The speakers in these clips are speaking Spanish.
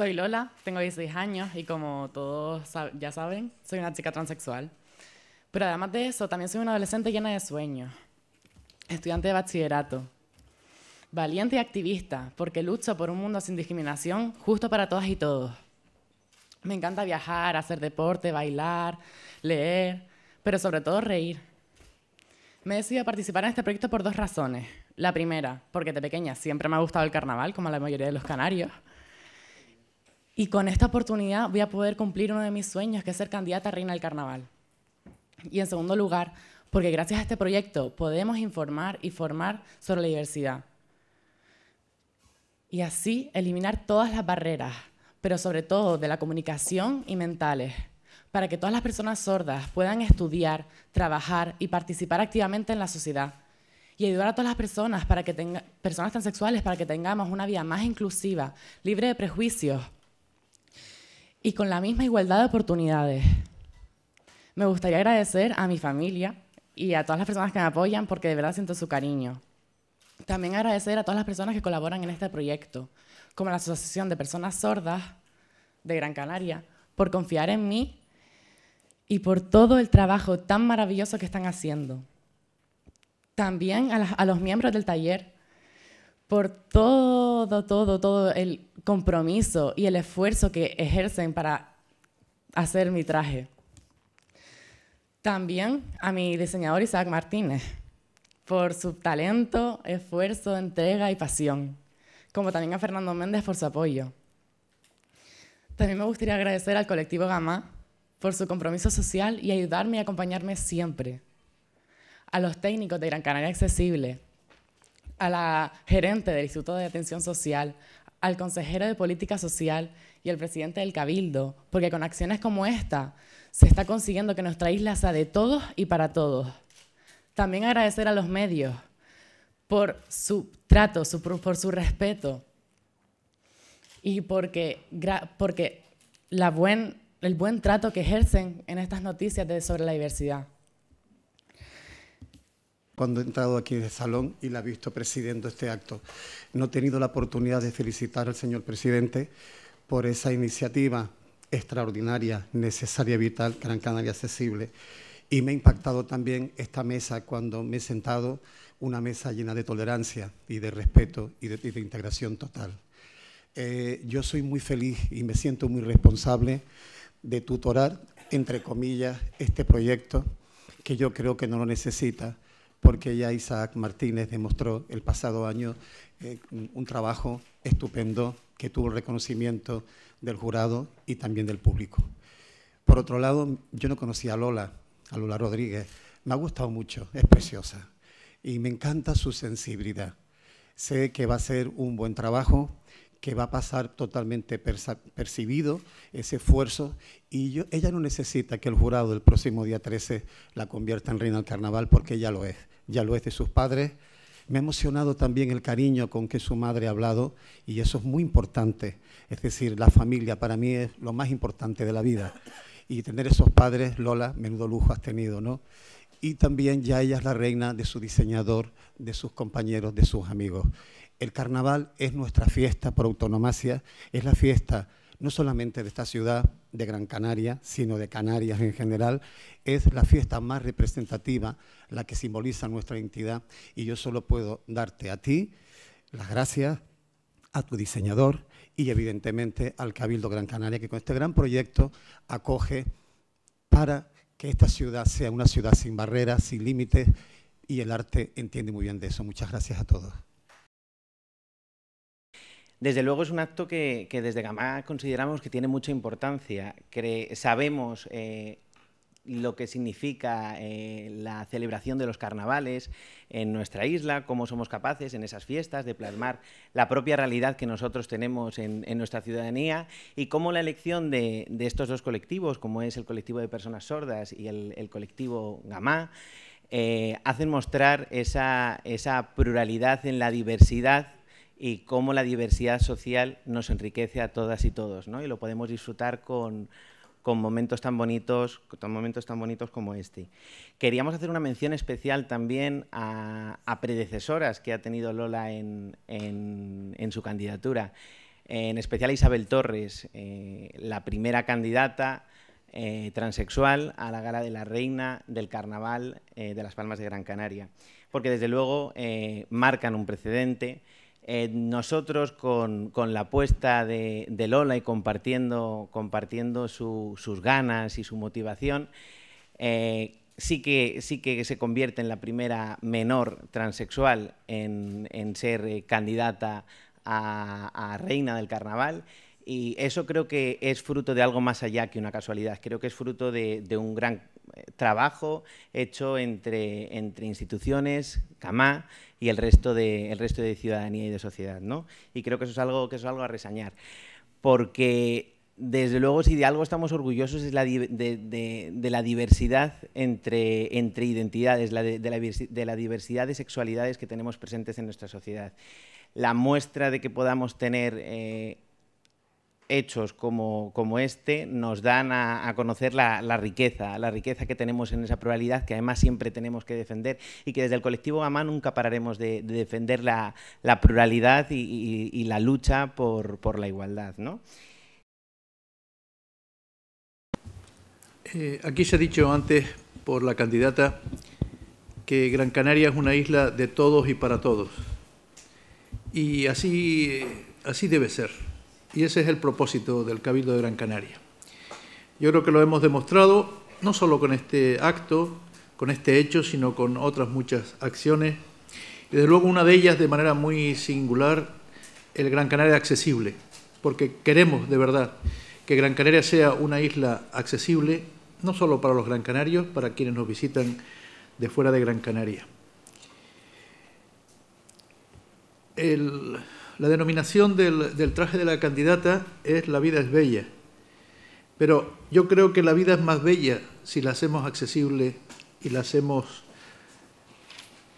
Soy Lola, tengo 16 años y como todos ya saben, soy una chica transexual. Pero además de eso, también soy una adolescente llena de sueños, estudiante de bachillerato, valiente y activista, porque lucho por un mundo sin discriminación, justo para todas y todos. Me encanta viajar, hacer deporte, bailar, leer, pero sobre todo reír. Me he decidido a participar en este proyecto por dos razones. La primera, porque de pequeña siempre me ha gustado el carnaval, como la mayoría de los canarios. Y con esta oportunidad voy a poder cumplir uno de mis sueños, que es ser candidata a reina del carnaval. Y en segundo lugar, porque gracias a este proyecto podemos informar y formar sobre la diversidad. Y así eliminar todas las barreras, pero sobre todo de la comunicación y mentales, para que todas las personas sordas puedan estudiar, trabajar y participar activamente en la sociedad. Y ayudar a todas las personas, para que personas transexuales para que tengamos una vida más inclusiva, libre de prejuicios y con la misma igualdad de oportunidades. Me gustaría agradecer a mi familia y a todas las personas que me apoyan porque de verdad siento su cariño. También agradecer a todas las personas que colaboran en este proyecto, como la Asociación de Personas Sordas de Gran Canaria, por confiar en mí y por todo el trabajo tan maravilloso que están haciendo. También a, a los miembros del taller por todo, todo, todo el compromiso y el esfuerzo que ejercen para hacer mi traje. También a mi diseñador Isaac Martínez por su talento, esfuerzo, entrega y pasión, como también a Fernando Méndez por su apoyo. También me gustaría agradecer al colectivo Gama por su compromiso social y ayudarme y acompañarme siempre. A los técnicos de Gran Canaria Accesible, a la gerente del Instituto de Atención Social, al consejero de Política Social y al presidente del Cabildo, porque con acciones como esta se está consiguiendo que nuestra isla sea de todos y para todos. También agradecer a los medios por su trato, por su respeto y porque, el buen trato que ejercen en estas noticias sobre la diversidad cuando he entrado aquí en el salón y la he visto presidiendo este acto. No he tenido la oportunidad de felicitar al señor presidente por esa iniciativa extraordinaria, necesaria vital, Gran Canaria Accesible. Y me ha impactado también esta mesa cuando me he sentado, una mesa llena de tolerancia y de respeto y de, integración total. Eh, yo soy muy feliz y me siento muy responsable de tutorar, entre comillas, este proyecto que yo creo que no lo necesita porque ya Isaac Martínez demostró el pasado año eh, un trabajo estupendo que tuvo el reconocimiento del jurado y también del público. Por otro lado, yo no conocía a Lola, a Lola Rodríguez. Me ha gustado mucho, es preciosa y me encanta su sensibilidad. Sé que va a ser un buen trabajo, que va a pasar totalmente percibido ese esfuerzo y yo, ella no necesita que el jurado el próximo día 13 la convierta en reina del carnaval porque ella lo es ya lo es de sus padres. Me ha emocionado también el cariño con que su madre ha hablado y eso es muy importante. Es decir, la familia para mí es lo más importante de la vida. Y tener esos padres, Lola, menudo lujo has tenido, ¿no? Y también ya ella es la reina de su diseñador, de sus compañeros, de sus amigos. El carnaval es nuestra fiesta por autonomacia, es la fiesta no solamente de esta ciudad de Gran Canaria, sino de Canarias en general, es la fiesta más representativa, la que simboliza nuestra identidad y yo solo puedo darte a ti las gracias, a tu diseñador y evidentemente al Cabildo Gran Canaria que con este gran proyecto acoge para que esta ciudad sea una ciudad sin barreras, sin límites y el arte entiende muy bien de eso. Muchas gracias a todos. Desde luego es un acto que, desde Gamá consideramos que tiene mucha importancia. sabemos eh, lo que significa eh, la celebración de los carnavales en nuestra isla, cómo somos capaces en esas fiestas de plasmar la propia realidad que nosotros tenemos en, nuestra ciudadanía y cómo la elección de, estos dos colectivos, como es el colectivo de personas sordas y el, colectivo Gamá, eh, hacen mostrar esa, esa pluralidad en la diversidad y cómo la diversidad social nos enriquece a todas y todos, ¿no? Y lo podemos disfrutar con, con momentos tan bonitos, con momentos tan bonitos como este. Queríamos hacer una mención especial también a, predecesoras que ha tenido Lola en, en, su candidatura, en especial a Isabel Torres, eh, la primera candidata eh, transexual a la gala de la reina del carnaval eh, de Las Palmas de Gran Canaria, porque desde luego marcan un precedente. Eh, nosotros con, la apuesta de, Lola y compartiendo, sus ganas y su motivación, eh, sí, que, sí que se convierte en la primera menor transexual en, ser eh, candidata a, reina del carnaval. Y eso creo que es fruto de algo más allá que una casualidad. Creo que es fruto de, un gran trabajo hecho entre, entre instituciones, CAMA, y el resto de, el resto de ciudadanía y de sociedad. ¿no? Y creo que eso, es algo, que es algo a resañar, porque desde luego si de algo estamos orgullosos es la de, la diversidad entre, entre identidades, la de, la, diversidad de sexualidades que tenemos presentes en nuestra sociedad. La muestra de que podamos tener... Eh, hechos como, este nos dan a, conocer la, riqueza, la riqueza que tenemos en esa pluralidad, que además siempre tenemos que defender y que desde el colectivo AMA nunca pararemos de, defender la, pluralidad y, la lucha por, la igualdad. ¿no? Eh, aquí se ha dicho antes por la candidata que Gran Canaria es una isla de todos y para todos. Y así, eh, así debe ser. Y ese es el propósito del Cabildo de Gran Canaria. Yo creo que lo hemos demostrado no solo con este acto, con este hecho, sino con otras muchas acciones. Y desde luego una de ellas de manera muy singular, el Gran Canaria accesible, porque queremos de verdad que Gran Canaria sea una isla accesible, no solo para los Gran Canarios, para quienes nos visitan de fuera de Gran Canaria. El, la denominación del, traje de la candidata es La vida es bella, pero yo creo que la vida es más bella si la hacemos accesible y la hacemos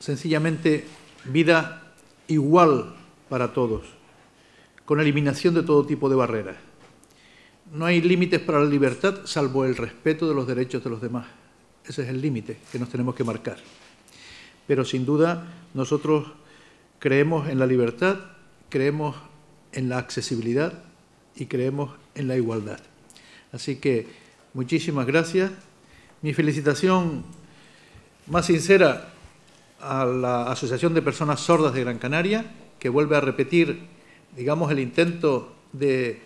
sencillamente vida igual para todos, con eliminación de todo tipo de barreras. No hay límites para la libertad salvo el respeto de los derechos de los demás. Ese es el límite que nos tenemos que marcar. Pero sin duda nosotros creemos en la libertad creemos en la accesibilidad y creemos en la igualdad. Así que muchísimas gracias. Mi felicitación más sincera a la Asociación de Personas Sordas de Gran Canaria, que vuelve a repetir, digamos, el intento de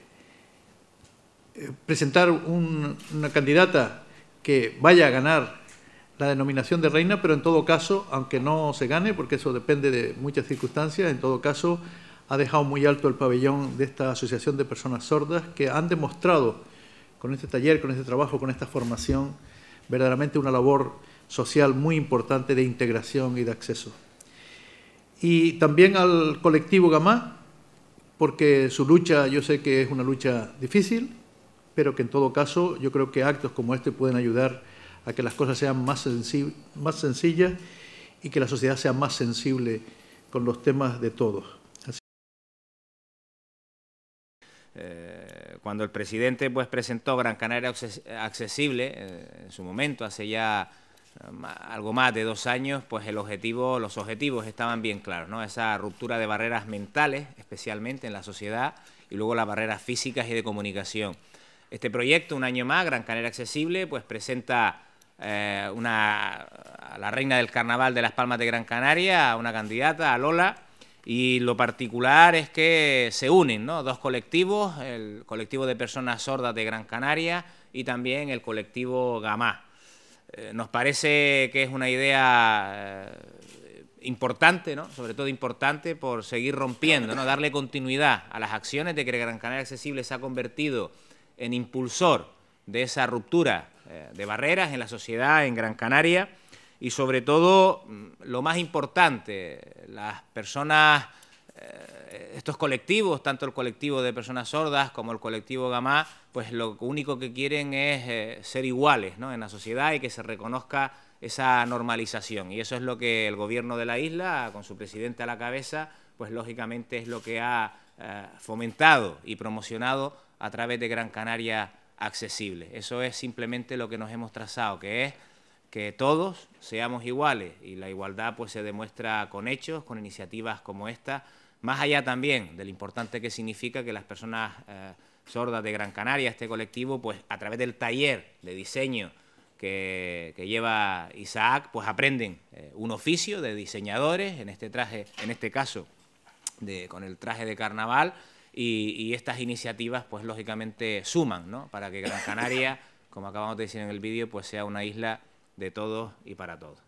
eh, presentar una candidata que vaya a ganar la denominación de reina, pero en todo caso, aunque no se gane, porque eso depende de muchas circunstancias, en todo caso ha dejado muy alto el pabellón de esta Asociación de Personas Sordas que han demostrado con este taller, con este trabajo, con esta formación, verdaderamente una labor social muy importante de integración y de acceso. Y también al colectivo Gamá, porque su lucha yo sé que es una lucha difícil, pero que en todo caso yo creo que actos como este pueden ayudar a que las cosas sean más, más sencillas y que la sociedad sea más sensible con los temas de todos. Eh, cuando el presidente pues, presentó Gran Canaria Accesible, eh, en su momento, hace ya eh, algo más de dos años, pues el objetivo, los objetivos estaban bien claros, ¿no? Esa ruptura de barreras mentales, especialmente en la sociedad, y luego las barreras físicas y de comunicación. Este proyecto, un año más, Gran Canaria Accesible, pues presenta una, a la reina del carnaval de Las Palmas de Gran Canaria, a una candidata, a Lola, y lo particular es que se unen ¿no? dos colectivos, el colectivo de personas sordas de Gran Canaria y también el colectivo GAMA. Eh, nos parece que es una idea eh, importante, ¿no? sobre todo importante por seguir rompiendo, ¿no? darle continuidad a las acciones de que Gran Canaria Accesible se ha convertido en impulsor de esa ruptura eh, de barreras en la sociedad en Gran Canaria y sobre todo, mm, lo más importante, las personas, eh, estos colectivos, tanto el colectivo de personas sordas como el colectivo Gamá, pues lo único que quieren es eh, ser iguales en la sociedad y que se reconozca esa normalización. Y eso es lo que el gobierno de la isla, con su presidente a la cabeza, pues lógicamente es lo que ha eh, fomentado y promocionado a través de Gran Canaria Accesible. Eso es simplemente lo que nos hemos trazado, que es que todos seamos iguales y la igualdad pues se demuestra con hechos, con iniciativas como esta, más allá también de lo importante que significa que las personas eh, sordas de Gran Canaria, este colectivo, pues a través del taller de diseño que, lleva Isaac, pues aprenden eh, un oficio de diseñadores, en este traje, en este caso, de, con el traje de carnaval, y, estas iniciativas, pues lógicamente suman, ¿no? Para que Gran Canaria, como acabamos de decir en el vídeo, pues sea una isla de todos y para todos.